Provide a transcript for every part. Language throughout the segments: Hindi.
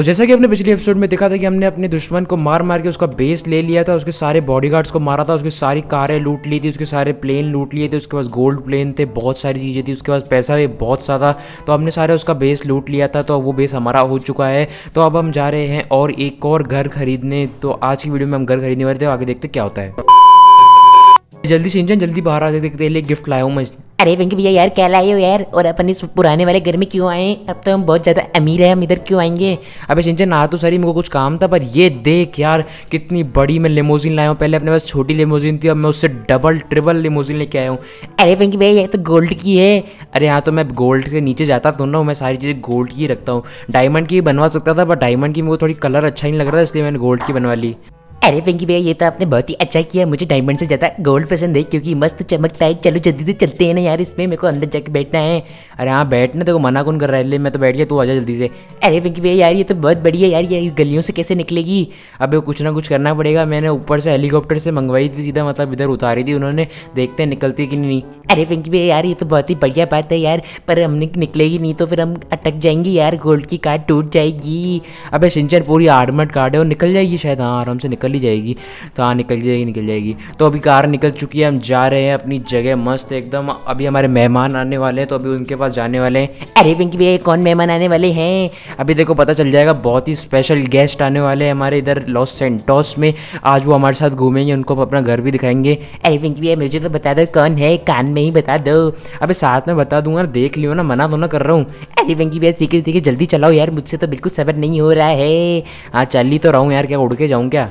तो जैसा कि हमने पिछले एपिसोड में देखा था कि हमने अपने दुश्मन को मार मार के उसका बेस ले लिया था उसके सारे बॉडी को मारा था उसकी सारी कारें लूट ली थी उसके सारे प्लेन लूट लिए थे उसके पास गोल्ड प्लेन थे बहुत सारी चीज़ें थी उसके पास पैसा भी बहुत सा था तो हमने सारे उसका बेस लूट लिया था तो वो बेस हमारा हो चुका है तो अब हम जा रहे हैं और एक और घर खरीदने तो आज की वीडियो में हम घर खरीदने वाले थे आगे देखते क्या होता है जल्दी से इंजन जल्दी बाहर आ देखते गिफ्ट लाया हूँ मैं अरे वेंकी भैया यार क्या लाए हो यार और अपन इस पुराने वाले घर में क्यों आए अब तो हम बहुत ज़्यादा अमीर है हम इधर क्यों आएंगे अबे सिंचन ना तो सर मेरे को कुछ काम था पर ये देख यार कितनी बड़ी मैं लेमोजिन लाया हूँ पहले अपने पास छोटी लेमोजिन थी अब मैं उससे डबल ट्रिपल लेमोजिन लेके आया हूँ अरे वेंकी भैया ये तो गोल्ड की है अरे यहाँ तो मैं गोल्ड से नीचे जाता तो ना मैं सारी चीज़ें गोल्ड की रखता हूँ डायमंड की बनवा सकता था पर डायमंड की मुझे थोड़ी कलर अच्छा ही नहीं लग रहा था इसलिए मैंने गोल्ड की बनवा ली अरे वेंकी भैया ये तो आपने बहुत ही अच्छा किया मुझे डायमंड से ज़्यादा गोल्ड पसंद है क्योंकि मस्त चमकता है चलो जल्दी से चलते हैं ना यार इसमें मेरे को अंदर जाके बैठना है अरे हाँ बैठना तो मना कौन कर रहा है ले मैं तो बैठ गया तू आ जा जल्दी से अरे वेंकी भैया यार ये तो बहुत बढ़िया यार ये गलियों से कैसे निकलेगी अब कुछ ना कुछ करना पड़ेगा मैंने ऊपर से हेलीकॉप्टर से मंगवाई थी सीधा मतलब इधर उतारी थी उन्होंने देखते हैं निकलती कि नहीं अरे वेंकी भैया यार ये तो बहुत ही बढ़िया बात है यार पर हम निकलेगी नहीं तो फिर हम अटक जाएंगे यार गोल्ड की कार्ड टूट जाएगी अबे सिंचर पूरी आर्मर्ड कार्ड है और निकल जाएगी शायद हाँ आराम से निकल निकल ही जाएगी तो हाँ निकल जाएगी निकल जाएगी तो अभी कार निकल चुकी है हम जा रहे हैं अपनी जगह मस्त एकदम अभी हमारे मेहमान आने वाले हैं तो अभी उनके पास जाने वाले हैं अरे पिंकी भैया कौन मेहमान आने वाले हैं अभी देखो पता चल जाएगा बहुत ही स्पेशल गेस्ट आने वाले हैं हमारे इधर लॉस सेंटोस में आज वो हमारे साथ घूमेंगे उनको अपना घर भी दिखाएंगे अरे पिंकी भैया मुझे तो बता दो कौन है कान में ही बता दो अभी साथ में बता दूंगा देख लियो ना मना तो ना कर रहा हूँ अरे पिंकी भैया ठीक है ठीक है जल्दी चलाओ यार मुझसे तो बिल्कुल सबर नहीं हो रहा है हाँ चल ही तो रहा हूँ यार क्या उड़ के जाऊँ क्या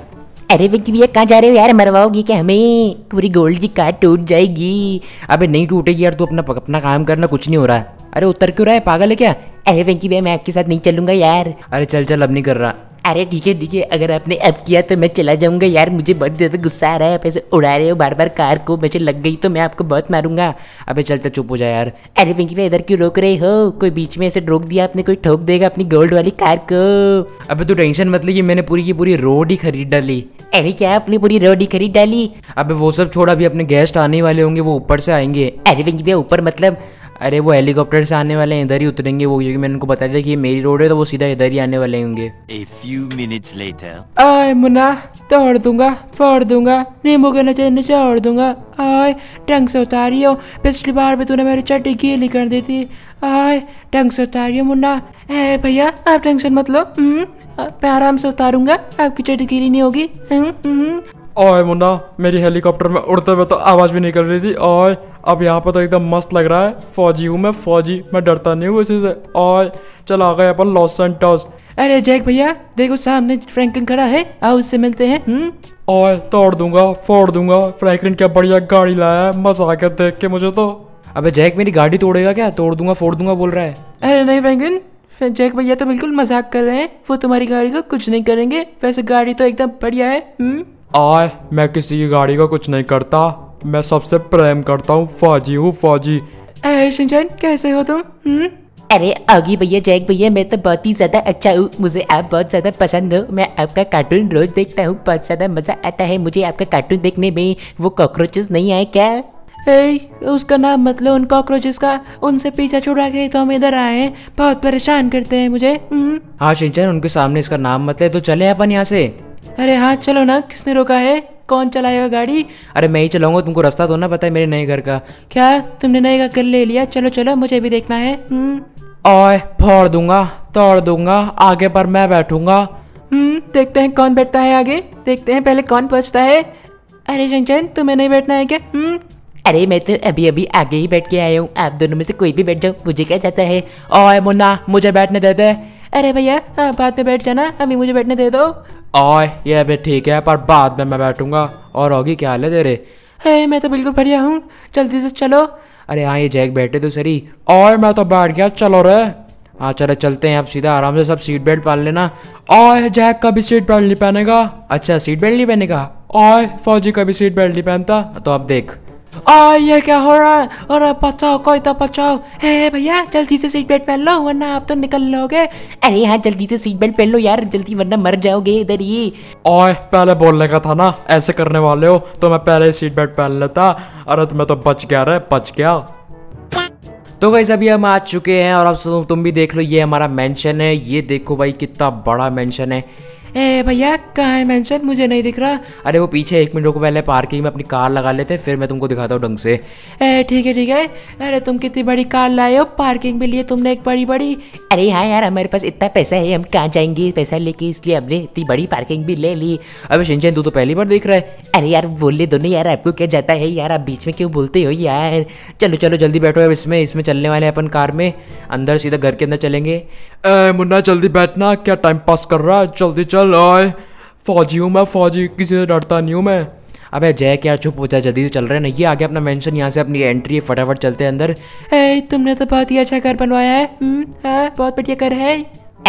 अरे विक्की भैया कहाँ जा रहे हो यार मरवाओगी क्या हमें पूरी गोल्ड की कार टूट जाएगी अबे नहीं टूटेगी यार तू अपना अपना काम करना कुछ नहीं हो रहा है अरे उतर क्यों रहा है पागल है क्या अरे वेंकी भैया मैं आपके साथ नहीं चलूंगा यार अरे चल चल अब नहीं कर रहा अरे ठीक है ठीक है अगर आपने अब किया तो मैं चला जाऊंगा यार मुझे बहुत ज़्यादा गुस्सा आ रहा है आप ऐसे उड़ा रहे हो बार बार कार को मुझे लग गई तो मैं आपको बहुत मारूंगा अबे तो चुप हो जाए यार अरे पिंकी भाई इधर क्यों रोक रहे हो कोई बीच में ऐसे रोक दिया आपने कोई ठोक देगा अपनी गोल्ड वाली कार को अभी तो टेंशन मत लीजिए मैंने पूरी की पूरी रोड ही खरीद डाली अरे क्या आपने पूरी रोड ही खरीद डाली अभी वो सब छोड़ा अभी अपने गेस्ट आने वाले होंगे वो ऊपर से आएंगे अरे पिंकी भैया ऊपर मतलब अरे वो हेलीकॉप्टर से आने वाले हैं इधर ही उतरेंगे वो क्योंकि मैंने उनको बताया था कि ये मेरी रोड है तो वो सीधा इधर ही आने वाले होंगे आए मुन्ना तोड़ दूंगा फोड़ दूंगा नींबू के नचे नीचे ओढ़ दूंगा आय ढंग से उतारियो पिछली बार भी तूने मेरी चट्टी गीली कर दी थी आय ढंग से उतारियो मुन्ना है भैया आप टेंशन मत लो हम्म, मैं आराम से उतारूंगा आपकी चट्टी गीली नहीं होगी ओए हम्म, हम्म। मुन्ना मेरी हेलीकॉप्टर में उड़ते हुए तो आवाज़ भी नहीं कर रही थी ओए अब यहाँ पर तो एकदम मस्त लग रहा है फौजी हूँ मैं फौजी मैं डरता नहीं हूँ इसी से और चल आ गए अपन लॉस सेंटर्स अरे जैक भैया देखो सामने फ्रैंकलिन खड़ा है आओ उससे मिलते हैं हुँ? हम्म? और तोड़ दूंगा फोड़ दूंगा फ्रैंकलिन क्या बढ़िया गाड़ी लाया है मजा आ देख के मुझे तो अबे जैक मेरी गाड़ी तोड़ेगा क्या तोड़ दूंगा फोड़ दूंगा बोल रहा है अरे नहीं फ्रैंकलिन जैक भैया तो बिल्कुल मजाक कर रहे हैं वो तुम्हारी गाड़ी को कुछ नहीं करेंगे वैसे गाड़ी तो एकदम बढ़िया है हुँ? हम्म? मैं किसी की गाड़ी का कुछ नहीं करता मैं सबसे प्रेम करता हूँ फौजी हूँ फौजी कैसे हो तुम हुँ? हम्म? अरे अगी भैया जैक भैया मैं तो बहुत ही ज़्यादा अच्छा हूँ मुझे आप बहुत ज़्यादा पसंद हो मैं आपका कार्टून रोज़ देखता हूँ बहुत ज़्यादा मज़ा आता है मुझे आपका कार्टून देखने में वो कॉकरोचेस नहीं आए क्या ए, उसका नाम मतलब उन कॉकरोचेस का उनसे पीछा छुड़ा के तो हम इधर आए हैं बहुत परेशान करते हैं मुझे हम्म? हाँ शिनचैन उनके सामने इसका नाम मतलब तो चले अपन यहाँ से अरे हाँ चलो ना किसने रोका है कौन चलाएगा गाड़ी अरे मैं ही चलाऊंगा तुमको रास्ता तो ना पता है मेरे नए घर का क्या तुमने नए घर ले लिया चलो चलो मुझे भी देखना है ओए हम्म। फोड़ दूंगा तोड़ दूंगा आगे पर मैं बैठूंगा हम्म, देखते हैं कौन बैठता है आगे देखते हैं पहले कौन पहुंचता है अरे चंचन तुम्हें नहीं बैठना है क्या हम्म। अरे मैं तो अभी अभी आगे ही बैठ के आया हूँ आप दोनों में से कोई भी बैठ जाओ मुझे क्या जाता है ओए मुन्ना मुझे बैठने दे दे अरे भैया आप बाद में बैठ जाना अभी मुझे बैठने दे दो और ये अभी ठीक है पर बाद में मैं बैठूंगा और होगी क्या हाल है तेरे है मैं तो बिल्कुल बढ़िया हूँ जल्दी से चलो अरे हाँ ये जैक बैठे तो सरी और मैं तो बैठ गया चलो रे हाँ चलो चलते हैं आप सीधा आराम से सब सीट बेल्ट पहन लेना और जैक का भी सीट बेल्ट नहीं पहनेगा अच्छा सीट बेल्ट नहीं पहनेगा और फौजी का भी सीट बेल्ट नहीं पहनता तो अब देख और ये क्या हो रहा है अरे बचाओ कोई तो बचाओ हे भैया जल्दी से सीट बेल्ट पहन लो वरना आप तो निकल लोगे अरे यहाँ जल्दी से सीट बेल्ट पहन लो यार जल्दी वरना मर जाओगे इधर ही ओए पहले बोलने का था ना ऐसे करने वाले हो तो मैं पहले सीट बेल्ट पहन लेता अरे तुम्हें तो बच गया रे बच गया तो गाइस अभी हम आ चुके हैं और अब तुम भी देख लो ये हमारा मेंशन है ये देखो भाई कितना बड़ा मेंशन है ए भैया कहा है मेंशन मुझे नहीं दिख रहा अरे वो पीछे एक मिनट रुको पहले पार्किंग में अपनी कार लगा लेते फिर मैं तुमको दिखाता हूँ ढंग से ए ठीक है ठीक है अरे तुम कितनी बड़ी कार लाए हो पार्किंग में लिए तुमने एक बड़ी बड़ी अरे हाँ यार हमारे पास इतना पैसा है हम कहाँ जाएंगे पैसा लेके इसलिए हमने इतनी बड़ी पार्किंग भी ले ली अबे शिंचन तू तो पहली बार देख रहा है अरे यार बोलने दो नहीं यार आपको क्या जाता है यार आप बीच में क्यों बोलते हो यार चलो चलो जल्दी बैठो अब इसमें इसमें चलने वाले हैं अपन कार में अंदर सीधा घर के अंदर चलेंगे मुन्ना जल्दी बैठना क्या टाइम पास कर रहा है जल्दी चल चल आए फौजी हूँ मैं फौजी किसी से डरता नहीं हूँ मैं अबे जय क्या चुप हो जाए जल्दी से चल रहे ना ये आगे अपना मेंशन यहाँ से अपनी एंट्री है फटाफट चलते हैं अंदर ए तुमने तो बहुत ही अच्छा घर बनवाया है हाँ बहुत बढ़िया घर है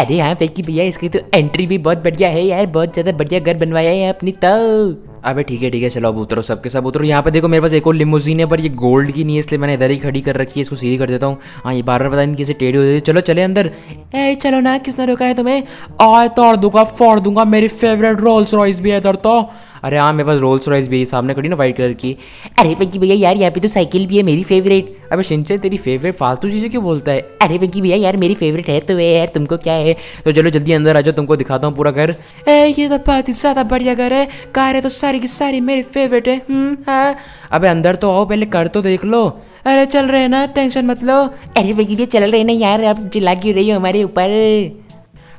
अरे यहाँ फेकी भैया इसकी तो एंट्री भी बहुत बढ़िया है यार बहुत ज़्यादा बढ़िया घर बनवाया है अपनी तो अबे ठीक है ठीक है चलो अब उतरो सबके सब उतरो यहाँ पे देखो मेरे पास एक और लिमोजीन है पर ये गोल्ड की नहीं है इसलिए मैंने इधर ही खड़ी कर रखी है इसको सीधी कर देता हूँ हाँ ये बार बार पता नहीं किसी टेढ़ी हो जाती चलो चले अंदर ए चलो ना किसने रोका है तुम्हें आए तोड़ दूंगा फोड़ दूंगा मेरी फेवरेट रोल्स रॉयस भी है इधर तो अरे हाँ मेरे पास रोल्स रॉयस भी है सामने खड़ी ना वाइट कलर की अरे पंकी भैया यार यहाँ पे तो साइकिल भी है मेरी फेवरेट अबे शिंचन तेरी फेवरेट फालतू चीज़ें क्यों बोलता है अरे पंकी भैया यार मेरी फेवरेट है तो है यार तुमको क्या है तो चलो जल्दी अंदर आ जाओ तुमको दिखाता हूँ पूरा घर ए ये तो बहुत ही ज़्यादा बढ़िया घर है कार है तो सारी की सारी मेरी फेवरेट है हम्म, हाँ अबे अंदर तो आओ पहले कर तो देख लो अरे चल रहे ना टेंशन मत लो अरे भैया चल रहे ना यार आप चिल्ला क्यों रही हो हमारे ऊपर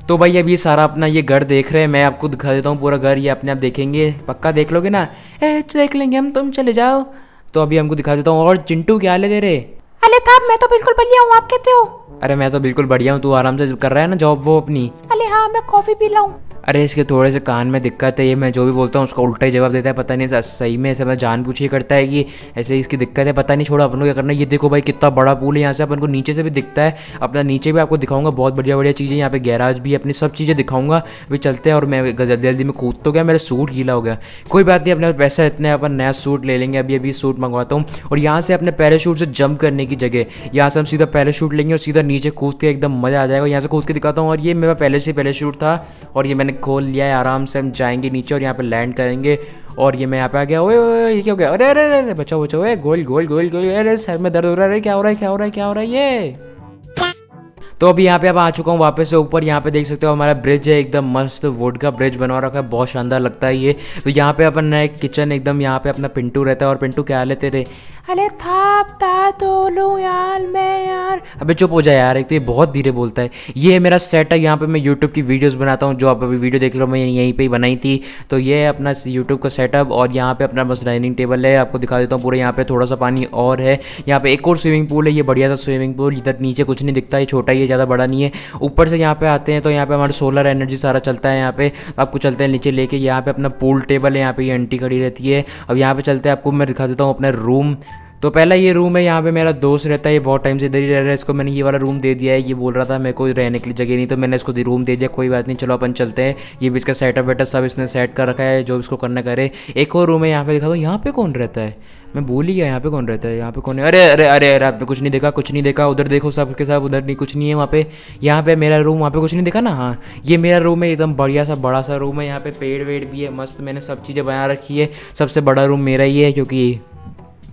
तो भाई अभी सारा अपना ये घर देख रहे हैं मैं आपको दिखा देता हूँ पूरा घर ये अपने आप देखेंगे पक्का देख लोगे ना ए देख लेंगे हम तुम चले जाओ तो अभी हमको दिखा देता हूँ और चिंटू क्या ले दे रहे अले साहब मैं तो बिल्कुल बढ़िया हूँ आप कहते हो अरे मैं तो बिल्कुल बढ़िया हूँ तू आराम से कर रहा है ना जॉब वो अपनी अले हाँ मैं कॉफी पी लाऊ अरे इसके थोड़े से कान में दिक्कत है ये मैं जो भी बोलता हूँ उसका उल्टा ही जवाब देता है पता नहीं सही में ऐसे मैं जान पूछिए करता है कि ऐसे इसकी दिक्कत है पता नहीं छोड़ो अपन को क्या करना ये देखो भाई कितना बड़ा पूल है यहाँ से अपन को नीचे से भी दिखता है अपना नीचे भी आपको दिखाऊंगा बहुत बढ़िया बढ़िया चीज़ें यहाँ पे गैराज भी अपनी सब चीज़ें दिखाऊंगा भी चलते हैं और मैं जल्दी जल्दी में कूद तो गया मेरा सूट गीला हो गया कोई बात नहीं अपने पैसा इतने अपन नया सूट ले लेंगे अभी अभी सूट मंगवाता हूँ और यहाँ से अपने पैराशूट से जंप करने की जगह यहाँ से हम सीधा पैराशूट लेंगे और सीधा नीचे कूद के एकदम मज़ा आ जाएगा यहाँ से कूद के दिखाता हूँ और ये मेरा पहले से शूट था और ये मैंने मैंने खोल लिया है आराम से हम जाएंगे नीचे और यहाँ पे लैंड करेंगे और ये मैं यहाँ पे आ गया ओए ओए ये क्या हो गया अरे अरे अरे बचाओ बचाओ गोल गोल गोल गोल अरे सर में दर्द हो रहा है क्या हो रहा है क्या हो रहा है क्या हो रहा है ये तो अभी यहाँ पे अब आ चुका हूँ वापस से ऊपर यहाँ पे देख सकते हो हमारा ब्रिज है एकदम मस्त वुड का ब्रिज बनवा रखा है बहुत शानदार लगता है ये तो यहाँ पे अपन नया किचन एकदम यहाँ पे अपना पिंटू रहता है और पिंटू क्या लेते थे अरे था तो लूँ यार मैं यार अबे चुप हो जाए यार एक तो ये बहुत धीरे बोलता है ये मेरा सेट है यहाँ पे मैं यूट्यूब की वीडियोस बनाता हूँ जो आप अभी वीडियो देख रहे हो मैं यहीं पे ही बनाई थी तो ये है अपना यूट्यूब का सेटअप और यहाँ पे अपना बस डाइनिंग टेबल है आपको दिखा देता हूँ पूरे यहाँ पे थोड़ा सा पानी और है यहाँ पे एक और स्विमिंग पूल है ये बढ़िया सा स्विमिंग पूल इधर नीचे कुछ नहीं दिखता ये छोटा ही ज़्यादा बड़ा नहीं है ऊपर से यहाँ पे आते हैं तो यहाँ पे हमारा सोलर एनर्जी सारा चलता है यहाँ पे आपको चलते हैं नीचे लेके यहाँ पे अपना पूल टेबल है यहाँ पे ये एंटी खड़ी रहती है अब यहाँ पे चलते हैं आपको मैं दिखा देता हूँ अपना रूम तो पहला ये रूम है यहाँ पे मेरा दोस्त रहता है ये बहुत टाइम से इधर ही रह रहा है इसको मैंने ये वाला रूम दे दिया है ये बोल रहा था मेरे को रहने के लिए जगह नहीं तो मैंने इसको रूम दे दिया कोई बात नहीं चलो अपन चलते हैं ये भी इसका सेटअप वेटअप सब इसने सेट कर रखा है जो इसको करना करे एक और रूम है यहाँ पे दिखा दो यहाँ पे कौन रहता है मैं बोल ही गया यहाँ पे कौन रहता है यहाँ पे कौन है अरे अरे अरे अरे आपने कुछ नहीं देखा कुछ नहीं देखा उधर देखो सब के उधर नहीं कुछ नहीं है वहाँ पे यहाँ पे मेरा रूम वहाँ पे कुछ नहीं देखा ना हाँ ये मेरा रूम है एकदम बढ़िया सा बड़ा सा रूम है यहाँ पे पेड़ वेड़ भी है मस्त मैंने सब चीज़ें बना रखी है सबसे बड़ा रूम मेरा ही है क्योंकि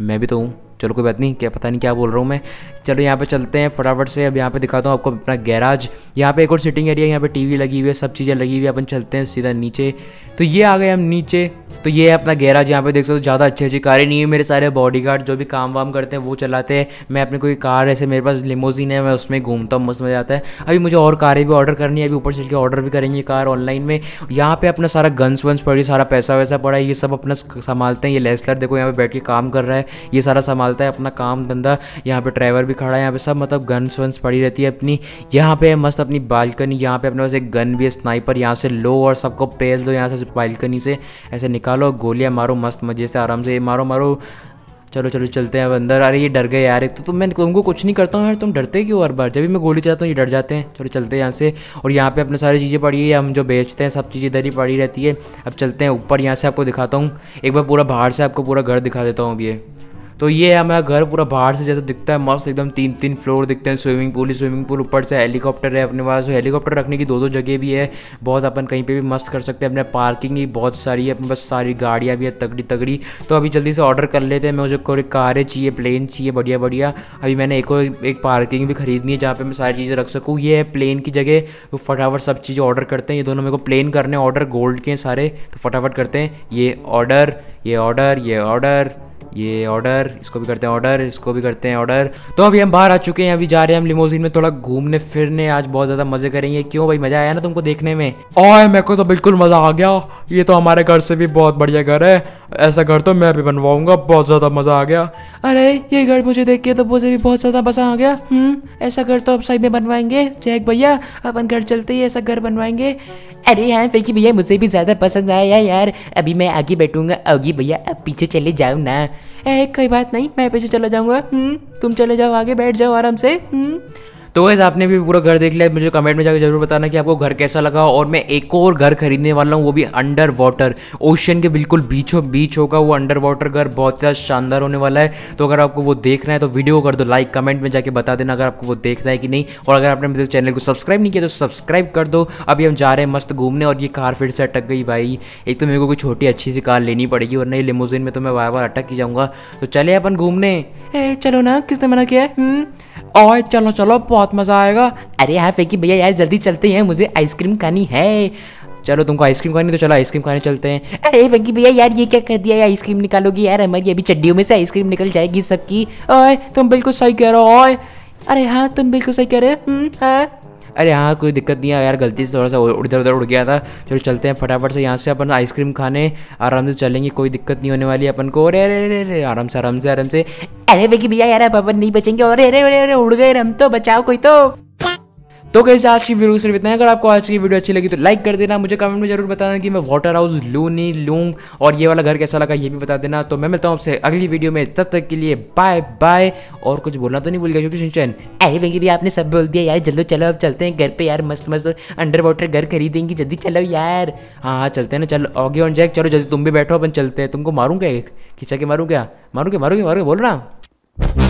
मैं भी तो हूँ चलो कोई बात नहीं क्या पता नहीं क्या बोल रहा हूँ मैं चलो यहाँ पे चलते हैं फटाफट से अब यहाँ पे दिखाता हूँ आपको अपना गैराज यहाँ पे एक और सिटिंग एरिया यहाँ पे टीवी लगी हुई है सब चीज़ें लगी हुई है अपन चलते हैं सीधा नीचे तो ये आ गए हम नीचे तो ये है अपना गैराज यहाँ पे देख सकते हो ज़्यादा अच्छी अच्छी कारें नहीं है मेरे सारे बॉडी गार्ड जो भी काम वाम करते हैं वो चलाते हैं मैं अपनी कोई कार ऐसे मेरे पास लिमोजिन है मैं उसमें घूमता हूँ मस्त मजा आता है अभी मुझे और कारें भी ऑर्डर करनी है अभी ऊपर चल के ऑर्डर भी करेंगे कार ऑनलाइन में यहाँ पर अपना सारा गन्स वंस पड़ी सारा पैसा वैसा पड़ा है ये सब अपना संभालते हैं ये लेसलर देखो यहाँ पे बैठ के काम कर रहा है ये सारा संभालता है अपना काम धंधा यहाँ पर ड्राइवर भी खड़ा है यहाँ पर सब मतलब गन्स वंस पड़ी रहती है अपनी यहाँ पर मस्त अपनी बालकनी यहाँ पर अपने पास एक गन भी है स्नाइपर यहाँ से लो और सबको पेल दो यहाँ से बालकनी से ऐसे निकालो गोलियाँ मारो मस्त मज़े से आराम से मारो मारो चलो चलो चलते हैं अब अंदर अरे ये डर गए यार एक तो तुम तो मैं तुमको कुछ नहीं करता हूँ यार तुम डरते क्यों हर बार जब भी मैं गोली चलाता हूँ ये डर जाते हैं चलो चलते हैं यहाँ से और यहाँ पे अपने सारी चीज़ें पड़ी है हम जो बेचते हैं सब चीज़ें इधर ही पड़ी रहती है अब चलते हैं ऊपर यहाँ से आपको दिखाता हूँ एक बार पूरा बाहर से आपको पूरा घर दिखा देता हूँ अब ये तो ये है हमारा घर पूरा बाहर से जैसा दिखता है मस्त एकदम तीन तीन फ्लोर दिखते हैं स्विमिंग पूल ही स्विमिंग पूल ऊपर से हेलीकॉप्टर है अपने पास तो हेलीकॉप्टर रखने की दो दो जगह भी है बहुत अपन कहीं पर भी मस्त कर सकते हैं अपने पार्किंग ही बहुत सारी है अपने पास सारी गाड़ियाँ भी है तगड़ी तगड़ी तो अभी जल्दी से ऑर्डर कर लेते हैं मुझे कारें चाहिए प्लेन चाहिए बढ़िया बढ़िया अभी मैंने एक और एक पार्किंग भी खरीदनी है जहाँ पर मैं सारी चीज़ें रख सकूँ ये है प्लेन की जगह तो फटाफट सब चीज़ें ऑर्डर करते हैं ये दोनों मेरे को प्लेन करने ऑर्डर गोल्ड के सारे तो फटाफट करते हैं ये ऑर्डर ये ऑर्डर ये ऑर्डर ये ऑर्डर इसको भी करते हैं ऑर्डर इसको भी करते हैं ऑर्डर तो अभी हम बाहर आ चुके हैं अभी जा रहे हैं हम लिमोजिन में थोड़ा घूमने फिरने आज बहुत ज़्यादा मज़े करेंगे क्यों भाई मज़ा आया ना तुमको देखने में और मेरे को तो बिल्कुल मज़ा आ गया ये तो हमारे घर से भी बहुत बढ़िया घर है ऐसा घर तो मैं भी बनवाऊंगा बहुत ज़्यादा मज़ा आ गया अरे ये घर मुझे देख के तो मुझे भी बहुत ज़्यादा मज़ा आ गया हम्म, ऐसा घर तो अब सही में बनवाएंगे जैक भैया अपन घर चलते ही ऐसा घर बनवाएंगे अरे यार फिल्की भैया मुझे भी ज़्यादा पसंद आया यार अभी मैं आगे बैठूंगा अभी भैया अब पीछे चले जाओ ना ऐ कोई बात नहीं मैं पीछे चला जाऊँगा हम्म, तुम चले जाओ आगे बैठ जाओ आराम से हम्म। तो वैसे आपने भी पूरा घर देख लिया मुझे कमेंट में जाकर जरूर बताना कि आपको घर कैसा लगा और मैं एक और घर खरीदने वाला हूँ वो भी अंडर वाटर ओशन के बिल्कुल बीचों बीच होगा वो अंडर वाटर घर बहुत ज़्यादा शानदार होने वाला है तो अगर आपको वो देखना है तो वीडियो कर दो लाइक कमेंट में जाके बता देना अगर आपको वो देखना है कि नहीं और अगर आपने मेरे चैनल को सब्सक्राइब नहीं किया तो सब्सक्राइब कर दो अभी हम जा रहे हैं मस्त घूमने और ये कार फिर से अटक गई भाई एक तो मेरे को कोई छोटी अच्छी सी कार लेनी पड़ेगी और नहीं लिमोजिन में तो मैं बार बार अटक ही जाऊँगा तो चले अपन घूमने चलो ना किसने मना किया है हम्म? और चलो चलो बहुत मज़ा आएगा अरे यार फेंकी भैया यार जल्दी चलते हैं मुझे आइसक्रीम खानी है चलो तुमको आइसक्रीम खानी तो चलो आइसक्रीम खाने चलते हैं अरे फेंकी भैया यार ये क्या कर दिया यार आइसक्रीम निकालोगी यार हमारी अभी चड्डियों में से आइसक्रीम निकल जाएगी सबकी ओए तुम बिल्कुल सही कह रहे हो ओए अरे हाँ तुम बिल्कुल सही कह रहे हो हम्म, हाँ अरे यहाँ कोई दिक्कत नहीं है यार गलती से थोड़ा सा इधर उधर उड़ गया था चलो चलते हैं फटाफट से यहाँ से अपन आइसक्रीम खाने आराम से चलेंगे कोई दिक्कत नहीं होने वाली अपन को अरे अरे अरे अरे आराम से आराम से आराम से अरे भैया यार अपन नहीं बचेंगे और अरे अरे अरे उड़ गए हम तो बचाओ कोई तो तो कैसे आज की वीडियो सिर्फ इतना है अगर आपको आज की वीडियो अच्छी लगी तो लाइक कर देना मुझे कमेंट में जरूर बताना कि मैं वाटर हाउस लू नहीं लूँ और ये वाला घर कैसा लगा ये भी बता देना तो मैं मिलता हूँ आपसे अगली वीडियो में तब तक के लिए बाय बाय और कुछ बोलना तो नहीं भूल गया क्योंकि सिंचन अरे भी आपने सब बोल दिया यार जल्दी चलो अब चलते हैं घर पर यार मस्त मस्त अंडर वाटर घर खरीदेंगे जल्दी चलो यार हाँ हाँ चलते हैं ना चलो ऑगे और जैक चलो जल्दी तुम भी बैठो अपन चलते हैं तुमको मारूँगा एक खिंचा के मारूँ क्या मारूँ क्या मारूँ क्या मारूँ बोल रहा